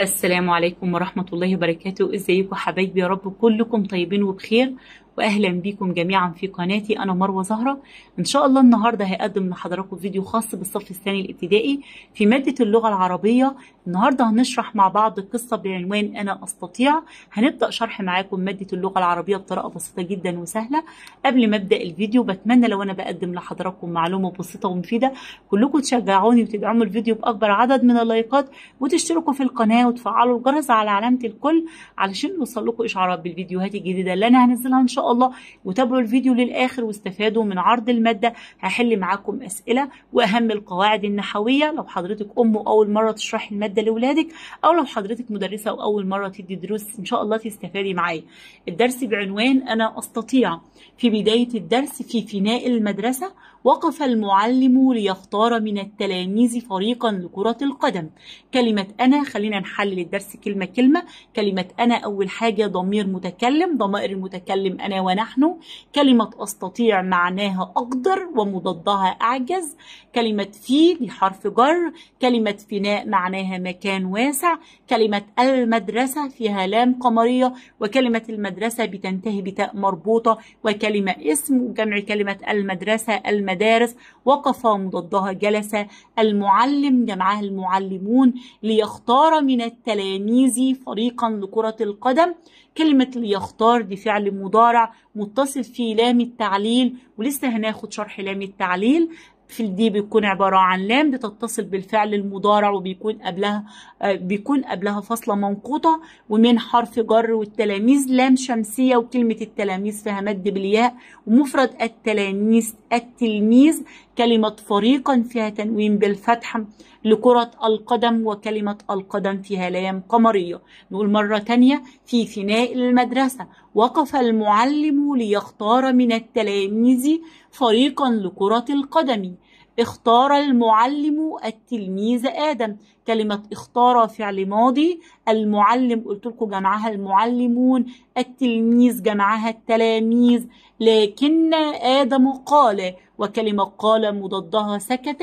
السلام عليكم ورحمة الله وبركاته ازيكم حبايبي يا رب كلكم طيبين وبخير واهلا بيكم جميعا في قناتي انا مروه زهره ان شاء الله النهارده هقدم لحضراتكم فيديو خاص بالصف الثاني الابتدائي في ماده اللغه العربيه النهارده هنشرح مع بعض قصه بعنوان انا استطيع هنبدا شرح معاكم ماده اللغه العربيه بطريقه بسيطه جدا وسهله قبل ما ابدا الفيديو بتمنى لو انا بقدم لحضراتكم معلومه بسيطه ومفيده كلكم تشجعوني وتدعموا الفيديو باكبر عدد من اللايكات وتشتركوا في القناه وتفعلوا الجرس على علامه الكل علشان يوصل لكم اشعارات بالفيديوهات الجديده اللي انا هنزلها ان شاء الله وتابعوا الفيديو للآخر واستفادوا من عرض المادة هحل معاكم أسئلة وأهم القواعد النحوية لو حضرتك أم وأول مرة تشرح المادة لأولادك أو لو حضرتك مدرسة وأول مرة تدي دروس إن شاء الله تستفادي معايا الدرس بعنوان أنا أستطيع في بداية الدرس في فناء المدرسة وقف المعلم ليختار من التلاميذ فريقا لكرة القدم كلمة أنا خلينا نحلل الدرس كلمة كلمة كلمة أنا أول حاجة ضمير متكلم ضمائر المتكلم أنا ونحن كلمة أستطيع معناها أقدر ومضادها أعجز كلمة في لحرف جر كلمة فناء معناها مكان واسع كلمة المدرسة فيها لام قمرية وكلمة المدرسة بتنتهي بتاء مربوطة وكلمة اسم وجمع كلمة المدرسة المدارس وقف مضادها جلس المعلم جمعها المعلمون ليختار من التلاميذ فريقا لكرة القدم كلمة ليختار دي فعل مضارع متصل فيه لام التعليل ولسه هناخد شرح لام التعليل في دي بتكون عبارة عن لام بتتصل بالفعل المضارع وبيكون قبلها آه، بيكون قبلها فاصلة منقوطة ومن حرف جر والتلاميذ لام شمسية وكلمة التلاميذ فيها مد بالياء ومفرد التلاميذ التلميذ كلمة فريقا فيها تنوين بالفتحة لكرة القدم وكلمة القدم فيها لام قمرية نقول مرة تانية في فناء المدرسة وقف المعلم ليختار من التلاميذ فريقا لكرة القدم اختار المعلم التلميذ آدم كلمة اختار فعل ماضي المعلم قلت لكم جمعها المعلمون التلميذ جمعها التلاميذ لكن آدم قال وكلمة قال مضادها سكت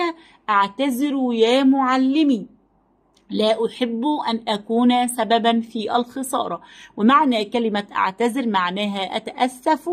أعتذر يا معلمي لا أحب أن أكون سببا في الخسارة ومعنى كلمة أعتذر معناها أتأسف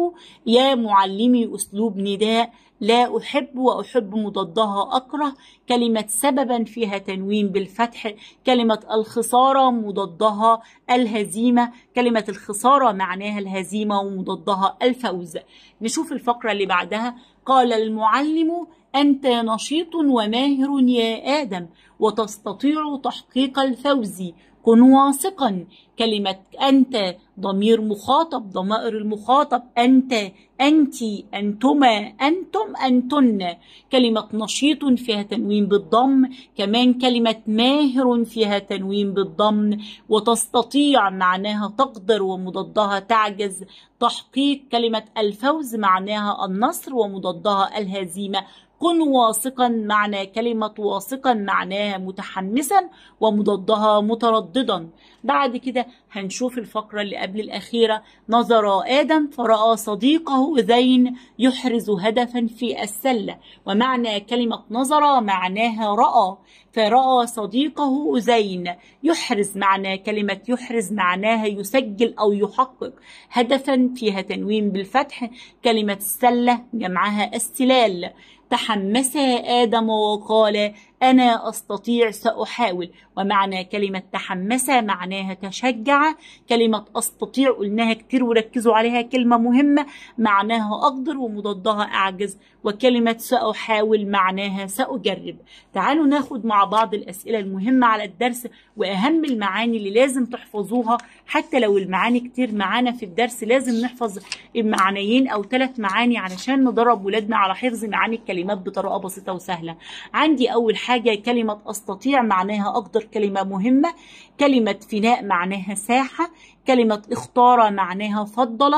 يا معلمي أسلوب نداء لا أحب وأحب مضادها أكره كلمة سببا فيها تنوين بالفتح كلمة الخسارة مضادها الهزيمة كلمة الخسارة معناها الهزيمة ومضادها الفوز نشوف الفقرة اللي بعدها قال المعلم أنت نشيط وماهر يا آدم وتستطيع تحقيق الفوز كن واثقا كلمة أنت ضمير مخاطب ضمائر المخاطب أنت أنت أنتما أنتم أنتن كلمة نشيط فيها تنوين بالضم كمان كلمة ماهر فيها تنوين بالضم وتستطيع معناها تقدر ومضادها تعجز تحقيق كلمة الفوز معناها النصر ومضادها الهزيمة كن واثقا معنى كلمة واثقا معناها متحمسا ومضادها مترددا بعد كده هنشوف الفقرة اللي قبل الأخيرة نظر آدم فرأى صديقه ذين يحرز هدفا في السلة ومعنى كلمة نظر معناها رأى فرأى صديقه أزين يحرز معناه كلمة يحرز معناها يسجل أو يحقق هدفا فيها تنوين بالفتح كلمة السلة جمعها السلال تحمس آدم وقال أنا أستطيع سأحاول ومعنى كلمة تحمس معناها تشجع كلمة أستطيع قلناها كتير وركزوا عليها كلمة مهمة معناها أقدر ومضادها أعجز وكلمة سأحاول معناها سأجرب تعالوا ناخد مع بعض الأسئلة المهمة على الدرس وأهم المعاني اللي لازم تحفظوها حتى لو المعاني كتير معانا في الدرس لازم نحفظ المعنيين أو ثلاث معاني علشان ندرب ولادنا على حفظ معاني الكلمات بطريقة بسيطة وسهلة عندي أول حاجة حاجة كلمة أستطيع معناها أقدر كلمة مهمة كلمة فناء معناها ساحة كلمة اختار معناها فضل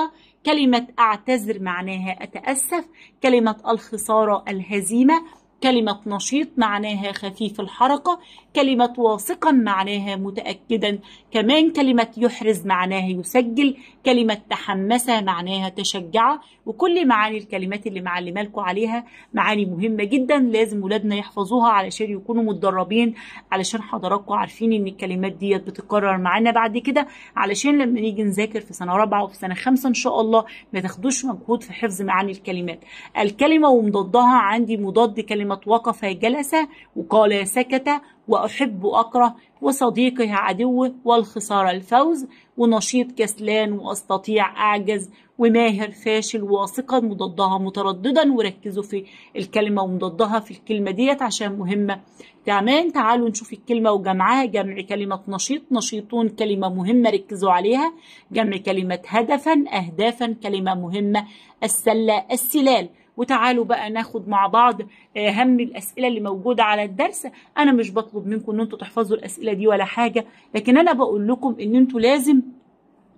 كلمة أعتذر معناها أتأسف كلمة الخسارة الهزيمة كلمة نشيط معناها خفيف الحركة كلمة واثقا معناها متأكدا كمان كلمة يحرز معناها يسجل كلمة تحمس معناها تشجع وكل معاني الكلمات اللي معلمة لكم عليها معاني مهمة جدا لازم ولادنا يحفظوها علشان يكونوا متدربين علشان حضراتكم عارفين ان الكلمات ديت بتتكرر معانا بعد كده علشان لما نيجي نذاكر في سنة رابعة وفي سنة خمسة ان شاء الله ما تاخدوش مجهود في حفظ معاني الكلمات الكلمة ومضادها عندي مضاد كلمة كلمة وقف جلس وقال سكت وأحب أكره وصديقي عدو والخسارة الفوز ونشيط كسلان وأستطيع أعجز وماهر فاشل واثقا مضادها مترددا وركزوا في الكلمة ومضادها في الكلمة ديت عشان مهمة كمان تعالوا نشوف الكلمة وجمعها جمع كلمة نشيط نشيطون كلمة مهمة ركزوا عليها جمع كلمة هدفا أهدافا كلمة مهمة السلة السلال وتعالوا بقى ناخد مع بعض آه، هم الاسئله اللي موجوده على الدرس انا مش بطلب منكم ان انتوا تحفظوا الاسئله دي ولا حاجه لكن انا بقول لكم ان انتوا لازم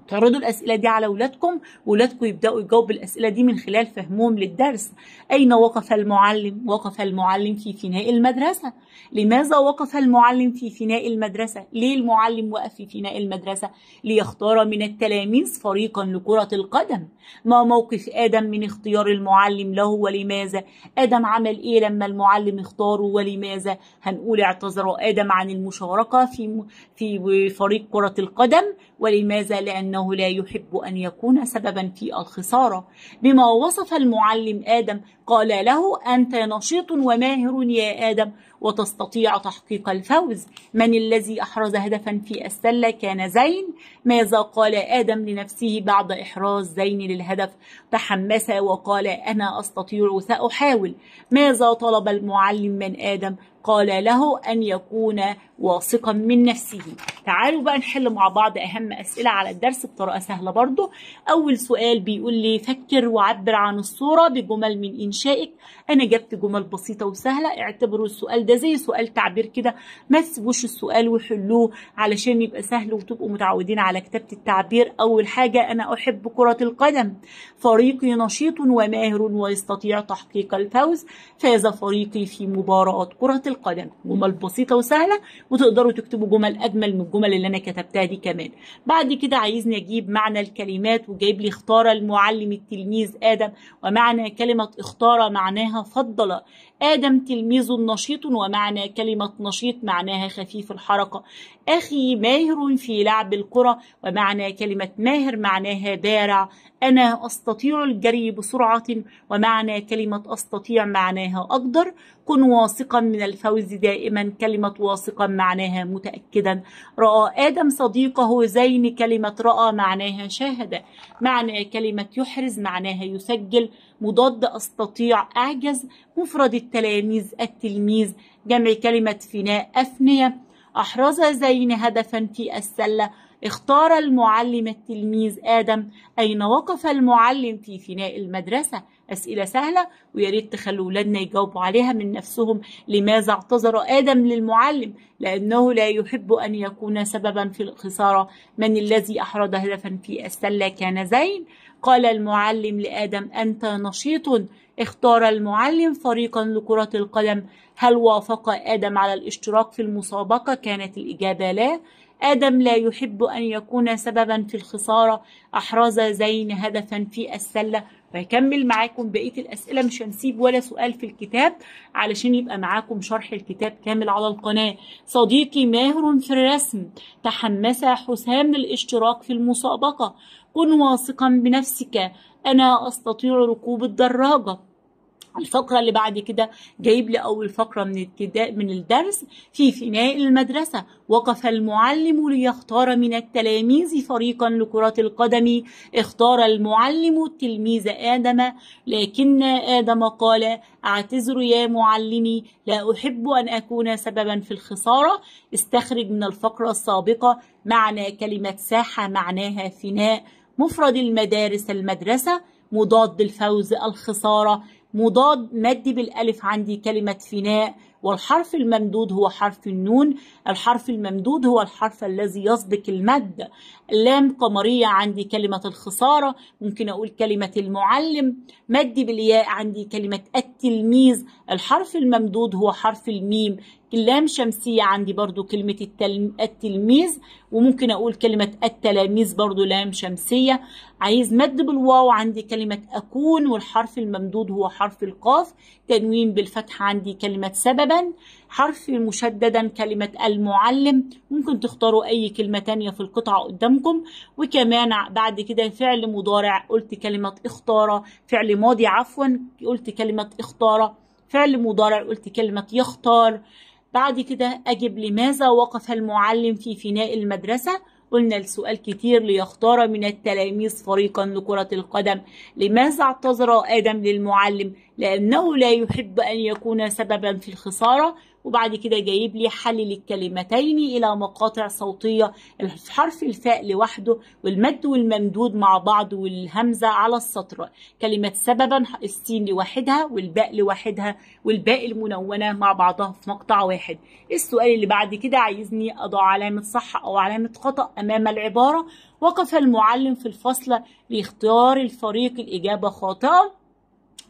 تعرضوا الأسئلة دي على أولادكم وأولادكم يبدأوا يجاوبوا الأسئلة دي من خلال فهمهم للدرس أين وقف المعلم؟ وقف المعلم في فناء المدرسة لماذا وقف المعلم في فناء المدرسة؟ ليه المعلم وقف في فناء المدرسة؟ ليختار من التلاميذ فريقا لكرة القدم ما موقف آدم من اختيار المعلم له ولماذا؟ آدم عمل إيه لما المعلم اختاره ولماذا؟ هنقول اعتذر آدم عن المشاركة في, في فريق كرة القدم ولماذا؟ لأن لأنه لا يحب أن يكون سببا في الخسارة بما وصف المعلم آدم قال له أنت نشيط وماهر يا آدم وتستطيع تحقيق الفوز من الذي أحرز هدفا في السلة كان زين ماذا قال آدم لنفسه بعد إحراز زين للهدف تحمس وقال أنا أستطيع سأحاول ماذا طلب المعلم من آدم قال له أن يكون واثقا من نفسه تعالوا بقى نحل مع بعض أهم أسئلة على الدرس بطريقة سهلة برضو أول سؤال بيقول لي فكر وعبر عن الصورة بجمل من إنشائك أنا جبت جمل بسيطة وسهلة اعتبروا السؤال ده زي سؤال تعبير كده ما تسيبوش السؤال وحلوه علشان يبقى سهل وتبقوا متعودين على كتابه التعبير اول حاجه انا احب كره القدم فريقي نشيط وماهر ويستطيع تحقيق الفوز فاز فريقي في مباراه كره القدم جمل بسيطه وسهله وتقدروا تكتبوا جمل اجمل من الجمل اللي انا كتبتها دي كمان بعد كده عايزني اجيب معنى الكلمات وجايب لي اختار المعلم التلميذ ادم ومعنى كلمه اختار معناها فضل آدم تلميذ نشيط ومعنى كلمة نشيط معناها خفيف الحركة أخي ماهر في لعب الكرة ومعنى كلمة ماهر معناها دارع أنا أستطيع الجري بسرعة ومعنى كلمة أستطيع معناها أقدر كن واثقا من الفوز دائما كلمة واثقا معناها متأكدا رأى آدم صديقه زين كلمة رأى معناها شاهد معنى كلمة يحرز معناها يسجل مضاد أستطيع أعجز مفرد التلاميذ التلميذ جمع كلمة فناء أفنية أحرز زين هدفا في السلة اختار المعلم التلميذ آدم أين وقف المعلم في فناء المدرسة أسئلة سهلة ويا ريت تخلوا ولادنا يجاوبوا عليها من نفسهم لماذا اعتذر آدم للمعلم لأنه لا يحب أن يكون سببا في الخسارة من الذي أحرض هدفا في السلة كان زين قال المعلم لآدم أنت نشيط اختار المعلم فريقا لكرة القدم هل وافق آدم على الاشتراك في المسابقة كانت الإجابة لا آدم لا يحب أن يكون سببا في الخسارة أحرز زين هدفا في السلة ويكمل معاكم بقية الأسئلة مش هنسيب ولا سؤال في الكتاب علشان يبقى معاكم شرح الكتاب كامل على القناة صديقي ماهر في الرسم تحمس حسام للاشتراك في المسابقة كن واثقا بنفسك أنا أستطيع ركوب الدراجة الفقرة اللي بعد كده جايب لي أول فقرة من ابتداء من الدرس في فناء المدرسة وقف المعلم ليختار من التلاميذ فريقا لكرة القدم اختار المعلم التلميذ آدم لكن آدم قال أعتذر يا معلمي لا أحب أن أكون سببا في الخسارة استخرج من الفقرة السابقة معنى كلمة ساحة معناها فناء مفرد المدارس المدرسة مضاد الفوز الخسارة مضاد مادي بالألف عندي كلمة فناء والحرف الممدود هو حرف النون الحرف الممدود هو الحرف الذي يسبق المد لام قمرية عندي كلمة الخسارة ممكن أقول كلمة المعلم مد بالياء عندي كلمة التلميذ الحرف الممدود هو حرف الميم اللام شمسية عندي برضو كلمة التلميذ وممكن أقول كلمة التلاميذ برضو لام شمسية عايز مد بالواو عندي كلمة أكون والحرف الممدود هو حرف القاف تنوين بالفتح عندي كلمة سببا حرف مشددا كلمة المعلم ممكن تختاروا أي كلمة تانية في القطعة قدامكم وكمان بعد كده فعل مضارع قلت كلمة اختارة فعل ماضي عفوا قلت كلمة اختارة فعل مضارع قلت كلمة يختار بعد كده أجب لماذا وقف المعلم في فناء المدرسة قلنا السؤال كتير ليختار من التلاميذ فريقا لكرة القدم لماذا اعتذر آدم للمعلم لأنه لا يحب أن يكون سببا في الخسارة وبعد كده جايب لي حلل الكلمتين إلى مقاطع صوتية الحرف الفاء لوحده والمد والممدود مع بعض والهمزة على السطر كلمة سببا السين لوحدها والباء لوحدها والباء المنونة مع بعضها في مقطع واحد السؤال اللي بعد كده عايزني أضع علامة صح أو علامة خطأ أمام العبارة وقف المعلم في الفصل لاختيار الفريق الإجابة خاطئة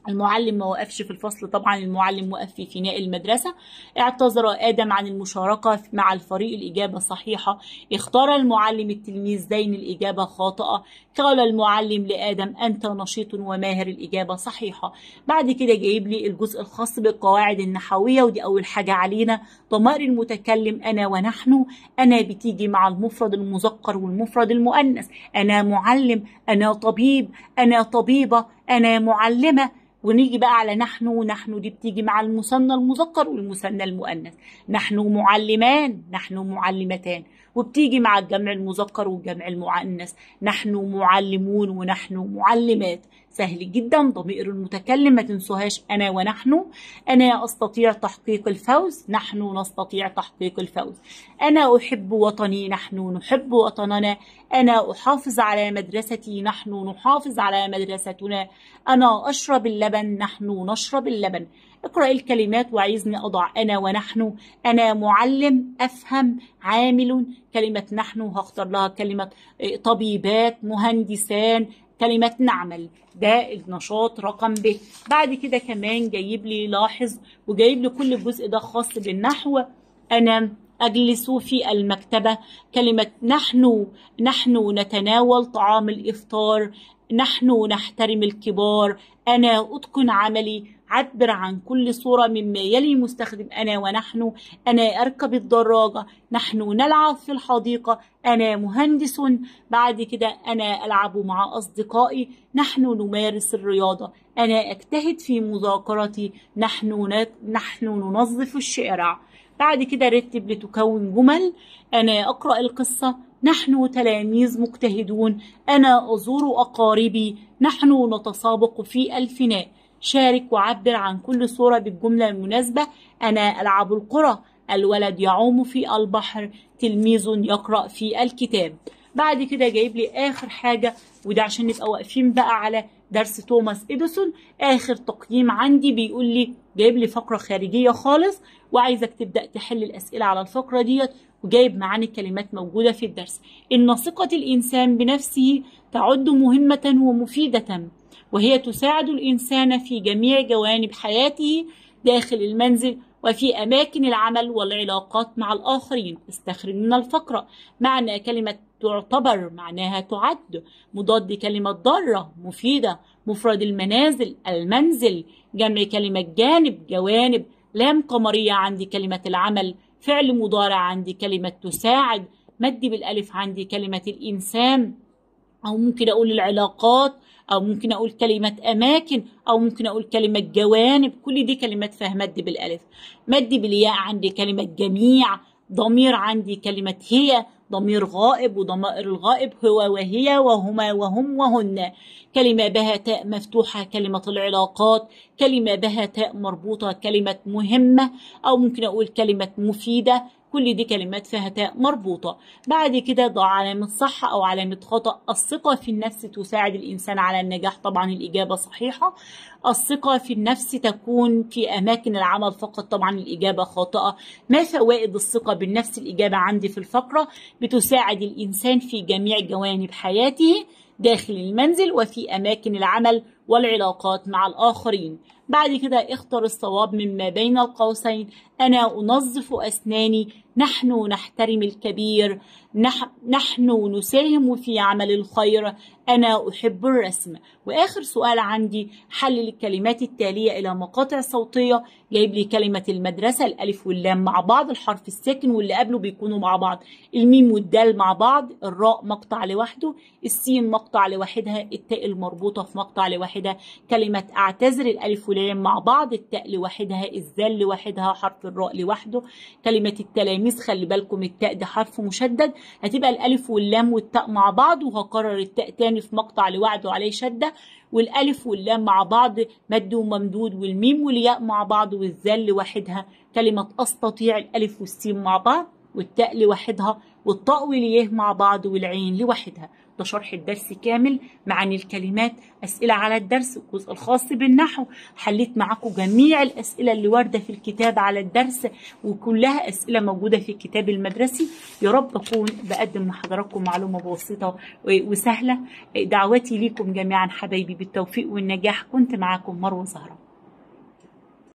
المعلم ما وقفش في الفصل طبعا المعلم وقف في فناء المدرسة اعتذر آدم عن المشاركة مع الفريق الإجابة صحيحة اختار المعلم التلميذ زين الإجابة خاطئة قال المعلم لآدم أنت نشيط وماهر الإجابة صحيحة بعد كده جايب لي الجزء الخاص بالقواعد النحوية ودي أول حاجة علينا ضمائر المتكلم أنا ونحن أنا بتيجي مع المفرد المذكر والمفرد المؤنث أنا معلم أنا طبيب أنا طبيبة أنا معلمة ونيجي بقى على نحن ونحن دي بتيجي مع المثنى المذكر والمثنى المؤنث نحن معلمان نحن معلمتان وبتيجي مع الجمع المذكر والجمع المؤنث نحن معلمون ونحن معلمات سهل جدا ضمير المتكلم ما تنسوهاش أنا ونحن أنا أستطيع تحقيق الفوز نحن نستطيع تحقيق الفوز أنا أحب وطني نحن نحب وطننا أنا أحافظ على مدرستي نحن نحافظ على مدرستنا أنا أشرب اللبن نحن نشرب اللبن اقرأ الكلمات وعايزني أضع أنا ونحن أنا معلم أفهم عامل كلمة نحن هختار لها كلمة طبيبات مهندسان كلمة نعمل ده النشاط رقم ب بعد كده كمان جايب لي لاحظ وجايب لي كل الجزء ده خاص بالنحو أنا أجلس في المكتبة كلمة نحن نحن نتناول طعام الإفطار نحن نحترم الكبار أنا أتقن عملي عبر عن كل صورة مما يلي مستخدم أنا ونحن أنا أركب الدراجة نحن نلعب في الحديقة أنا مهندس بعد كده أنا ألعب مع أصدقائي نحن نمارس الرياضة أنا أجتهد في مذاكرتي نحن نت... نحن ننظف الشارع بعد كده رتب لتكون جمل أنا أقرأ القصة نحن تلاميذ مجتهدون أنا أزور أقاربي نحن نتسابق في الفناء شارك وعبر عن كل صورة بالجملة المناسبة أنا ألعب القرى الولد يعوم في البحر تلميذ يقرأ في الكتاب بعد كده جايب لي آخر حاجة وده عشان نبقى واقفين بقى على درس توماس إديسون آخر تقييم عندي بيقول لي جايب لي فقرة خارجية خالص وعايزك تبدأ تحل الأسئلة على الفقرة ديت وجايب معاني الكلمات موجودة في الدرس إن ثقة الإنسان بنفسه تعد مهمة ومفيدة وهي تساعد الإنسان في جميع جوانب حياته داخل المنزل وفي أماكن العمل والعلاقات مع الآخرين استخرج من الفقرة معنى كلمة تعتبر معناها تعد مضاد كلمة ضارة مفيدة مفرد المنازل المنزل جمع كلمة جانب جوانب لام قمرية عندي كلمة العمل فعل مضارع عندي كلمة تساعد مد بالألف عندي كلمة الإنسان أو ممكن أقول العلاقات أو ممكن أقول كلمة أماكن أو ممكن أقول كلمة جوانب كل دي كلمات فيها مد بالألف مد بالياء عندي كلمة جميع ضمير عندي كلمة هي ضمير غائب وضمائر الغائب هو وهي وهما وهم وهن كلمة بها تاء مفتوحة كلمة العلاقات كلمة بها تاء مربوطة كلمة مهمة أو ممكن أقول كلمة مفيدة كل دي كلمات فيها تاء مربوطة بعد كده ضع علامة صح أو علامة خطأ الثقة في النفس تساعد الإنسان على النجاح طبعا الإجابة صحيحة الثقة في النفس تكون في أماكن العمل فقط طبعا الإجابة خاطئة ما فوائد الثقة بالنفس الإجابة عندي في الفقرة بتساعد الإنسان في جميع جوانب حياته داخل المنزل وفي أماكن العمل والعلاقات مع الآخرين بعد كده اختر الصواب مما بين القوسين أنا أنظف أسناني نحن نحترم الكبير نح... نحن نساهم في عمل الخير أنا أحب الرسم وآخر سؤال عندي حلل الكلمات التالية إلى مقاطع صوتية جايب لي كلمة المدرسة الألف واللام مع بعض الحرف الساكن واللي قبله بيكونوا مع بعض الميم والدال مع بعض الراء مقطع لوحده السين مقطع لوحدها التاء المربوطة في مقطع لوحدها كلمة أعتذر الألف واللام الكلام مع بعض التاء لوحدها الزل لوحدها حرف الراء لوحده كلمه التلاميذ خلي بالكم التاء ده حرف مشدد هتبقى الالف واللام والتاء مع بعض وهكرر التاء تاني في مقطع لوحده عليه شده والالف واللام مع بعض مد وممدود والميم والياء مع بعض والزل لوحدها كلمه استطيع الالف والسين مع بعض والتاء لوحدها والطاء واليه مع بعض والعين لوحدها ده شرح الدرس كامل معاني الكلمات أسئلة على الدرس الجزء الخاص بالنحو حليت معاكم جميع الأسئلة اللي واردة في الكتاب على الدرس وكلها أسئلة موجودة في الكتاب المدرسي يا رب أكون بقدم لحضراتكم معلومة بسيطة وسهلة دعواتي ليكم جميعا حبايبي بالتوفيق والنجاح كنت معاكم مروة زهره